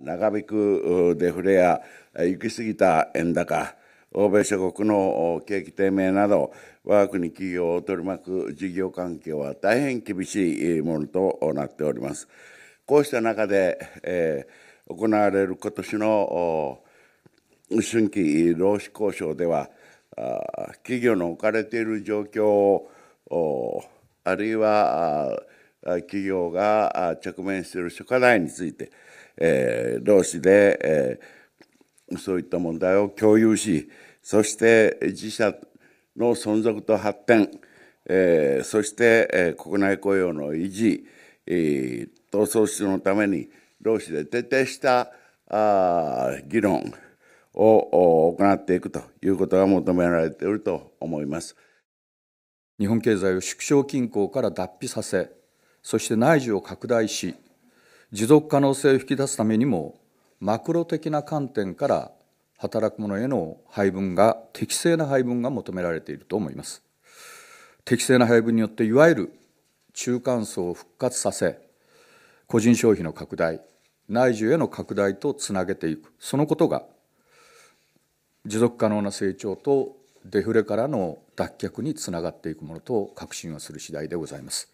長引くデフレや行き過ぎた円高欧米諸国の景気低迷など我が国企業を取り巻く事業環境は大変厳しいものとなっております。こうした中で、えー、行われる今年の春季労使交渉では企業の置かれている状況をあるいは企業が直面している諸課題について、えー、労使で、えー、そういった問題を共有し、そして自社の存続と発展、えー、そして、えー、国内雇用の維持、闘争のために労使で徹底したあ議論を行っていくということが求められていると思います。日本経済を縮小均衡から脱皮させそして内需を拡大し持続可能性を引き出すためにもマクロ的な観点から働く者への配分が適正な配分が求められていると思います適正な配分によっていわゆる中間層を復活させ個人消費の拡大内需への拡大とつなげていくそのことが持続可能な成長とデフレからの脱却につながっていくものと確信をする次第でございます。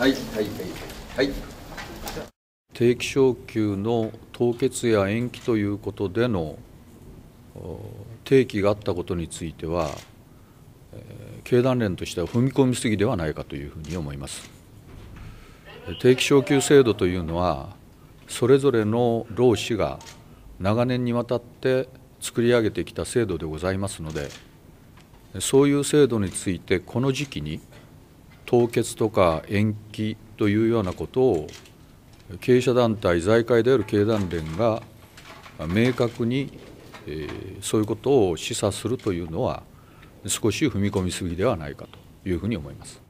はいはいはいはい定期昇給の凍結や延期ということでの定期があったことについては、経団連としては踏み込みすぎではないかというふうに思います。定期昇給制度というのは、それぞれの労使が長年にわたって作り上げてきた制度でございますので、そういう制度について、この時期に凍結とか延期というようなことを経営者団体、財界である経団連が明確に、えそういうことを示唆するというのは、少し踏み込みすぎではないかというふうに思います。